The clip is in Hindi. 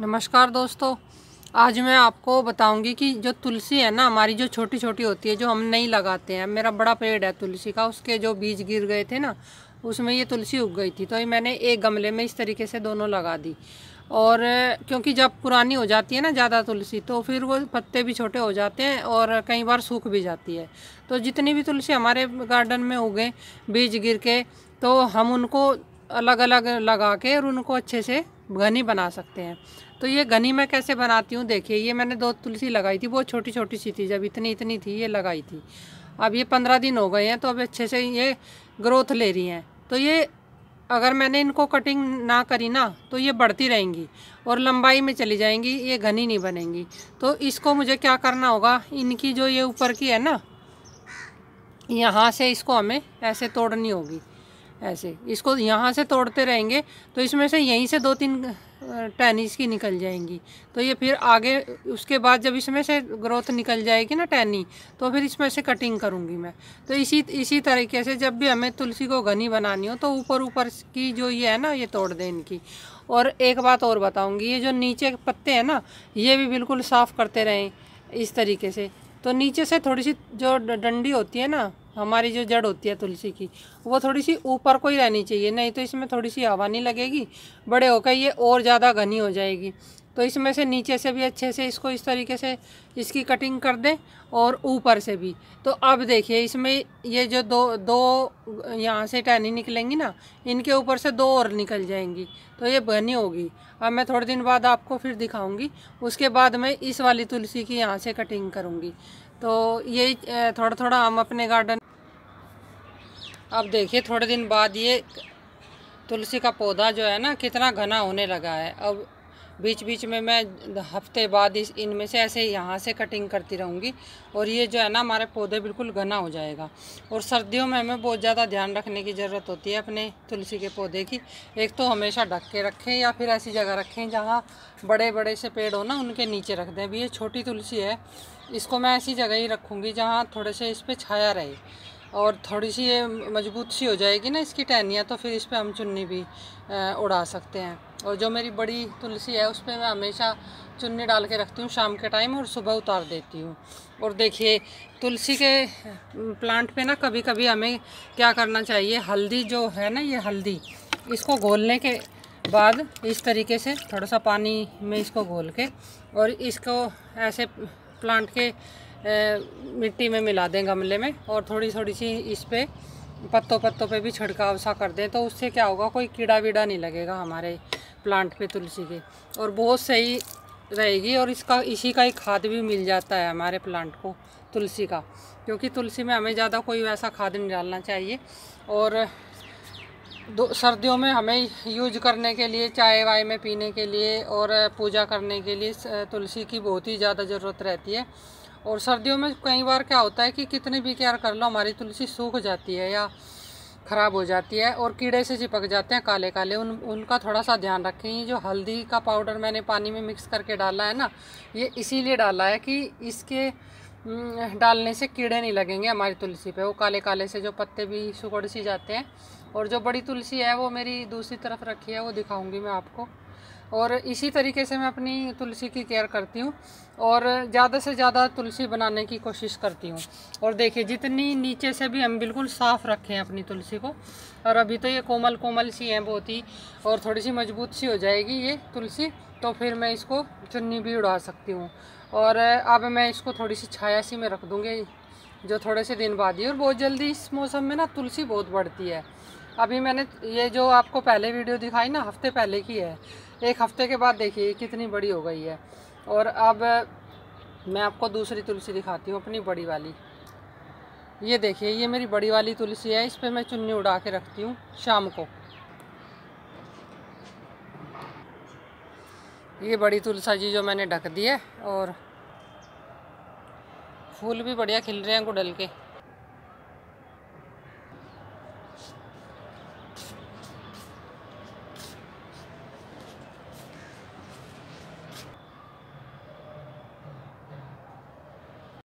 नमस्कार दोस्तों आज मैं आपको बताऊंगी कि जो तुलसी है ना हमारी जो छोटी छोटी होती है जो हम नहीं लगाते हैं मेरा बड़ा पेड़ है तुलसी का उसके जो बीज गिर गए थे ना उसमें ये तुलसी उग गई थी तो मैंने एक गमले में इस तरीके से दोनों लगा दी और क्योंकि जब पुरानी हो जाती है ना ज़्यादा तुलसी तो फिर वो पत्ते भी छोटे हो जाते हैं और कई बार सूख भी जाती है तो जितनी भी तुलसी हमारे गार्डन में उगे बीज गिर के तो हम उनको अलग अलग लगा के और उनको अच्छे से घनी बना सकते हैं तो ये घनी मैं कैसे बनाती हूँ देखिए ये मैंने दो तुलसी लगाई थी बहुत छोटी छोटी सी थी जब इतनी इतनी थी ये लगाई थी अब ये पंद्रह दिन हो गए हैं तो अब अच्छे से ये ग्रोथ ले रही हैं तो ये अगर मैंने इनको कटिंग ना करी ना तो ये बढ़ती रहेंगी और लंबाई में चली जाएंगी ये घनी नहीं बनेंगी तो इसको मुझे क्या करना होगा इनकी जो ये ऊपर की है ना यहाँ से इसको हमें ऐसे तोड़नी होगी ऐसे इसको यहाँ से तोड़ते रहेंगे तो इसमें से यहीं से दो तीन टैनीज की निकल जाएंगी तो ये फिर आगे उसके बाद जब इसमें से ग्रोथ निकल जाएगी ना टैनी तो फिर इसमें से कटिंग करूँगी मैं तो इसी इसी तरीके से जब भी हमें तुलसी को घनी बनानी हो तो ऊपर ऊपर की जो ये है ना ये तोड़ दें इनकी और एक बात और बताऊँगी ये जो नीचे पत्ते हैं ना ये भी बिल्कुल साफ़ करते रहें इस तरीके से तो नीचे से थोड़ी सी जो डंडी होती है ना हमारी जो जड़ होती है तुलसी की वो थोड़ी सी ऊपर को ही रहनी चाहिए नहीं तो इसमें थोड़ी सी हवा नहीं लगेगी बड़े होकर ये और ज़्यादा घनी हो जाएगी तो इसमें से नीचे से भी अच्छे से इसको इस तरीके से इसकी कटिंग कर दें और ऊपर से भी तो अब देखिए इसमें ये जो दो दो यहाँ से टहनी निकलेंगी ना इनके ऊपर से दो और निकल जाएंगी तो ये बनी होगी अब मैं थोड़े दिन बाद आपको फिर दिखाऊंगी उसके बाद मैं इस वाली तुलसी की यहाँ से कटिंग करूँगी तो ये थोड़ा थोड़ा हम अपने गार्डन अब देखिए थोड़े दिन बाद ये तुलसी का पौधा जो है ना कितना घना होने लगा है अब बीच बीच में मैं हफ्ते बाद इस इनमें से ऐसे यहाँ से कटिंग करती रहूँगी और ये जो है ना हमारे पौधे बिल्कुल घना हो जाएगा और सर्दियों में हमें बहुत ज़्यादा ध्यान रखने की ज़रूरत होती है अपने तुलसी के पौधे की एक तो हमेशा ढक के रखें या फिर ऐसी जगह रखें जहाँ बड़े बड़े से पेड़ हो ना उनके नीचे रख दें अभी ये छोटी तुलसी है इसको मैं ऐसी जगह ही रखूँगी जहाँ थोड़े से इस पर छाया रहे और थोड़ी सी ये मजबूत सी हो जाएगी ना इसकी टहनियाँ तो फिर इस पर हम चुन्नी भी उड़ा सकते हैं और जो मेरी बड़ी तुलसी है उस पर मैं हमेशा चुन्नी डाल के रखती हूँ शाम के टाइम और सुबह उतार देती हूँ और देखिए तुलसी के प्लांट पे ना कभी कभी हमें क्या करना चाहिए हल्दी जो है ना ये हल्दी इसको घोलने के बाद इस तरीके से थोड़ा सा पानी में इसको घोल के और इसको ऐसे प्लांट के मिट्टी में मिला दें गमले में और थोड़ी थोड़ी सी इस पर पत्तों पत्तों पे भी छिड़काव सा कर दें तो उससे क्या होगा कोई कीड़ा वीड़ा नहीं लगेगा हमारे प्लांट पे तुलसी के और बहुत सही रहेगी और इसका इसी का ही खाद भी मिल जाता है हमारे प्लांट को तुलसी का क्योंकि तुलसी में हमें ज़्यादा कोई वैसा खाद नहीं डालना चाहिए और दो सर्दियों में हमें यूज करने के लिए चाय वाय में पीने के लिए और पूजा करने के लिए तुलसी की बहुत ही ज़्यादा ज़रूरत रहती है और सर्दियों में कई बार क्या होता है कि कितने भी केयर कर लो हमारी तुलसी सूख जाती है या ख़राब हो जाती है और कीड़े से चिपक जाते हैं काले काले उन उनका थोड़ा सा ध्यान रखें ये जो हल्दी का पाउडर मैंने पानी में मिक्स करके डाला है ना ये इसीलिए डाला है कि इसके डालने से कीड़े नहीं लगेंगे हमारी तुलसी पे वो काले काले से जो पत्ते भी सुगड़ सी जाते हैं और जो बड़ी तुलसी है वो मेरी दूसरी तरफ रखी है वो दिखाऊँगी मैं आपको और इसी तरीके से मैं अपनी तुलसी की केयर करती हूँ और ज़्यादा से ज़्यादा तुलसी बनाने की कोशिश करती हूँ और देखिए जितनी नीचे से भी हम बिल्कुल साफ़ रखें अपनी तुलसी को और अभी तो ये कोमल कोमल सी है बहुत ही और थोड़ी सी मजबूत सी हो जाएगी ये तुलसी तो फिर मैं इसको चुन्नी भी उड़ा सकती हूँ और अब मैं इसको थोड़ी सी छाया सी में रख दूँगी जो थोड़े से दिन बाद ही और बहुत जल्दी इस मौसम में ना तुलसी बहुत बढ़ती है अभी मैंने ये जो आपको पहले वीडियो दिखाई ना हफ्ते पहले की है एक हफ्ते के बाद देखिए कितनी बड़ी हो गई है और अब मैं आपको दूसरी तुलसी दिखाती हूँ अपनी बड़ी वाली ये देखिए ये मेरी बड़ी वाली तुलसी है इस पर मैं चुन्नी उड़ा के रखती हूँ शाम को ये बड़ी तुलसा जी जो मैंने ढक दी है और फूल भी बढ़िया खिल रहे हैं गुडल के